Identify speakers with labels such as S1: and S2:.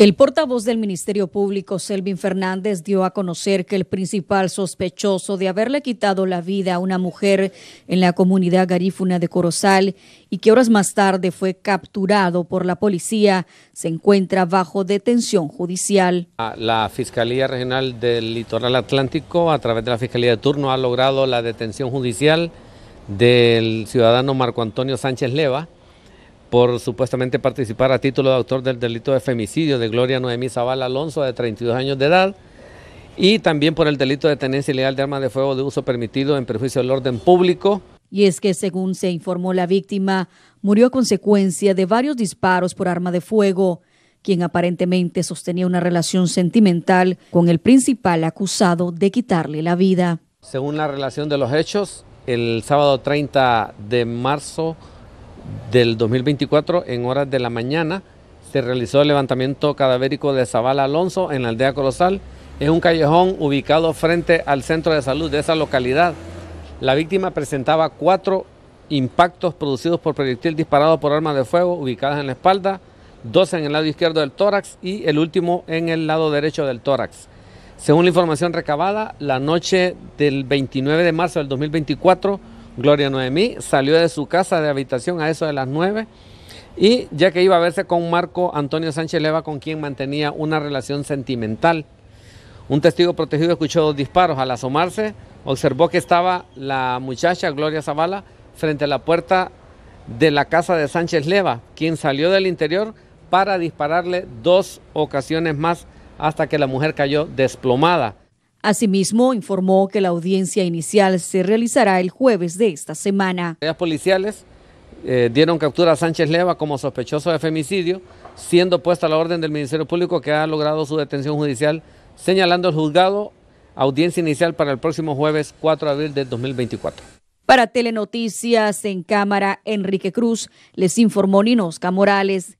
S1: El portavoz del Ministerio Público, Selvin Fernández, dio a conocer que el principal sospechoso de haberle quitado la vida a una mujer en la comunidad garífuna de Corozal y que horas más tarde fue capturado por la policía, se encuentra bajo detención judicial.
S2: La Fiscalía Regional del Litoral Atlántico, a través de la Fiscalía de Turno, ha logrado la detención judicial del ciudadano Marco Antonio Sánchez Leva, por supuestamente participar a título de autor del delito de femicidio de Gloria Noemí Zavala Alonso, de 32 años de edad, y también por el delito de tenencia ilegal de armas de fuego de uso permitido en perjuicio del orden público.
S1: Y es que, según se informó, la víctima murió a consecuencia de varios disparos por arma de fuego, quien aparentemente sostenía una relación sentimental con el principal acusado de quitarle la vida.
S2: Según la relación de los hechos, el sábado 30 de marzo del 2024 en horas de la mañana se realizó el levantamiento cadavérico de Zabala Alonso en la aldea Colosal. en un callejón ubicado frente al centro de salud de esa localidad. La víctima presentaba cuatro impactos producidos por proyectil disparado por arma de fuego ubicadas en la espalda, dos en el lado izquierdo del tórax y el último en el lado derecho del tórax. Según la información recabada, la noche del 29 de marzo del 2024, Gloria Noemí salió de su casa de habitación a eso de las 9 y ya que iba a verse con Marco Antonio Sánchez Leva con quien mantenía una relación sentimental. Un testigo protegido escuchó dos disparos. Al asomarse, observó que estaba la muchacha Gloria Zavala frente a la puerta de la casa de Sánchez Leva, quien salió del interior para dispararle dos ocasiones más hasta que la mujer cayó desplomada.
S1: Asimismo, informó que la audiencia inicial se realizará el jueves de esta semana.
S2: Las policiales eh, dieron captura a Sánchez Leva como sospechoso de femicidio, siendo puesta la orden del Ministerio Público que ha logrado su detención judicial, señalando el juzgado audiencia inicial para el próximo jueves 4 de abril de 2024.
S1: Para Telenoticias en cámara, Enrique Cruz les informó Ninosca Morales.